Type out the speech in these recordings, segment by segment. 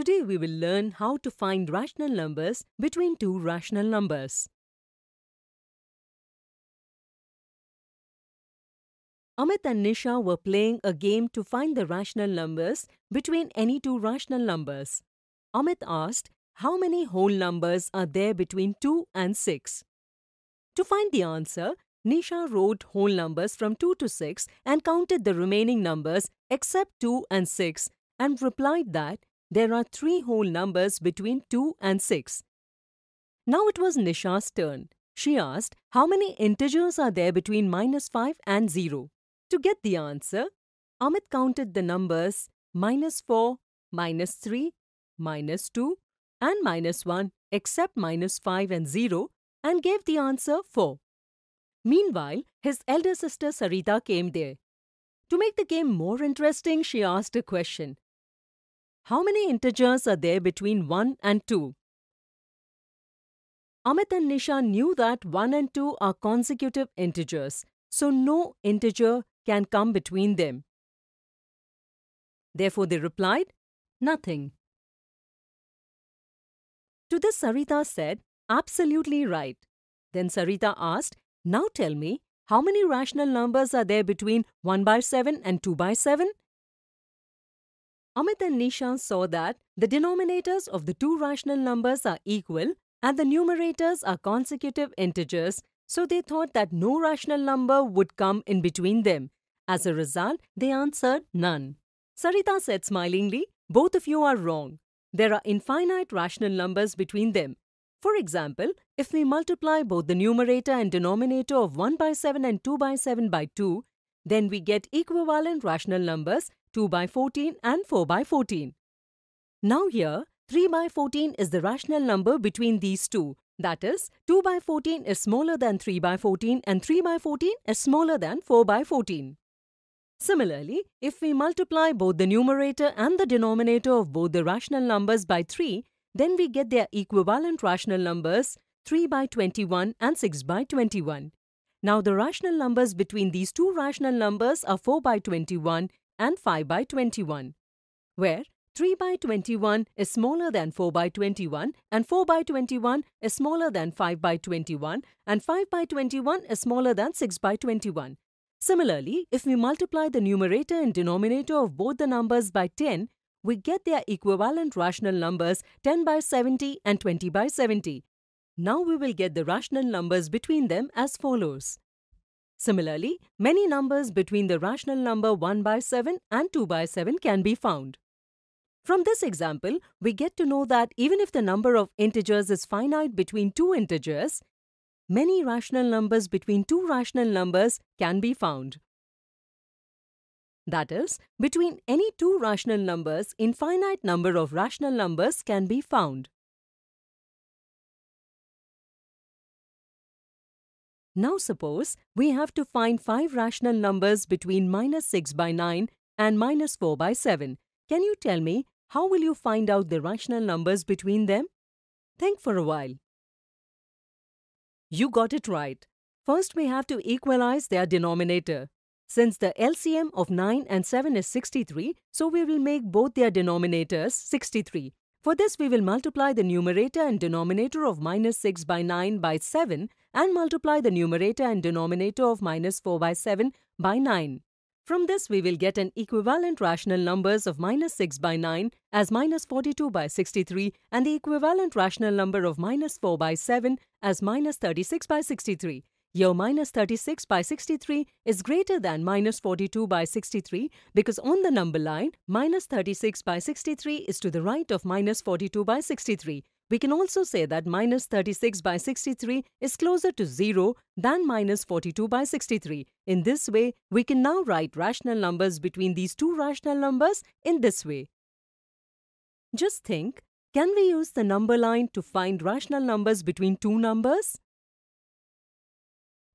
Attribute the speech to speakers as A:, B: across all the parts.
A: Today we will learn how to find rational numbers between two rational numbers. Amit and Nisha were playing a game to find the rational numbers
B: between any two rational numbers. Amit asked, how many whole numbers are there between 2 and 6? To find the answer, Nisha wrote whole numbers from 2 to 6 and counted the remaining numbers except 2 and 6 and replied that there are three whole numbers between 2 and 6. Now it was Nisha's turn. She asked, how many integers are there between minus 5 and 0? To get the answer, Amit counted the numbers minus 4, minus 3, minus 2 and minus 1 except minus 5 and 0 and gave the answer 4. Meanwhile, his elder sister Sarita came there. To make the game more interesting, she asked a question. How many integers are there between 1 and 2? Amit and Nisha knew that 1 and 2 are consecutive integers, so no
A: integer can come between them. Therefore, they replied, nothing. To this, Sarita said, absolutely right. Then Sarita asked, now tell me, how many rational
B: numbers are there between 1 by 7 and 2 by 7? Amit and Nishan saw that the denominators of the two rational numbers are equal and the numerators are consecutive integers, so they thought that no rational number would come in between them. As a result, they answered none. Sarita said smilingly, both of you are wrong. There are infinite rational numbers between them. For example, if we multiply both the numerator and denominator of 1 by 7 and 2 by 7 by 2, then we get equivalent rational numbers 2 by 14 and 4 by 14. Now here, 3 by 14 is the rational number between these two. That is, 2 by 14 is smaller than 3 by 14 and 3 by 14 is smaller than 4 by 14. Similarly, if we multiply both the numerator and the denominator of both the rational numbers by 3, then we get their equivalent rational numbers 3 by 21 and 6 by 21. Now the rational numbers between these two rational numbers are 4 by 21 and 5 by 21, where 3 by 21 is smaller than 4 by 21 and 4 by 21 is smaller than 5 by 21 and 5 by 21 is smaller than 6 by 21. Similarly, if we multiply the numerator and denominator of both the numbers by 10, we get their equivalent rational numbers 10 by 70 and 20 by 70. Now we will get the rational numbers between them as follows. Similarly, many numbers between the rational number 1 by 7 and 2 by 7 can be found. From this example, we get to know that even if the number of integers is finite between two integers, many rational numbers between two rational numbers can be
A: found. That is, between any two rational numbers, infinite number of rational numbers can be found. Now suppose we have to find 5
B: rational numbers between minus 6 by 9 and minus 4 by 7. Can you tell me how will you find out the rational numbers between them? Think for a while. You got it right. First we have to equalize their denominator. Since the LCM of 9 and 7 is 63, so we will make both their denominators 63. For this, we will multiply the numerator and denominator of minus 6 by 9 by 7 and multiply the numerator and denominator of minus 4 by 7 by 9. From this, we will get an equivalent rational numbers of minus 6 by 9 as minus 42 by 63 and the equivalent rational number of minus 4 by 7 as minus 36 by 63. Here minus 36 by 63 is greater than minus 42 by 63 because on the number line, minus 36 by 63 is to the right of minus 42 by 63. We can also say that minus 36 by 63 is closer to 0 than minus 42 by 63. In this way, we can now write rational numbers between these two rational numbers in this way.
A: Just think, can we use the number line to find rational numbers between two numbers?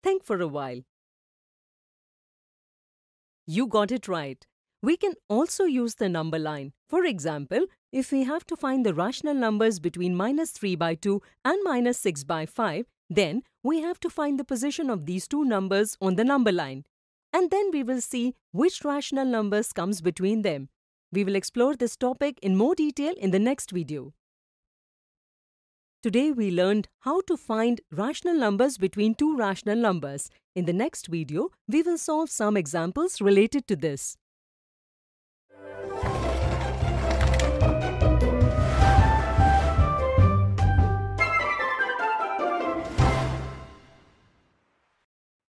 A: Think for a while. You got it right. We can also use the number line.
B: For example, if we have to find the rational numbers between minus 3 by 2 and minus 6 by 5, then we have to find the position of these two numbers on the number line. And then we will see which rational numbers comes between them. We will explore this topic in more detail in the next video. Today we learned how to find rational numbers between two rational numbers. In the next video, we will solve some examples related to this.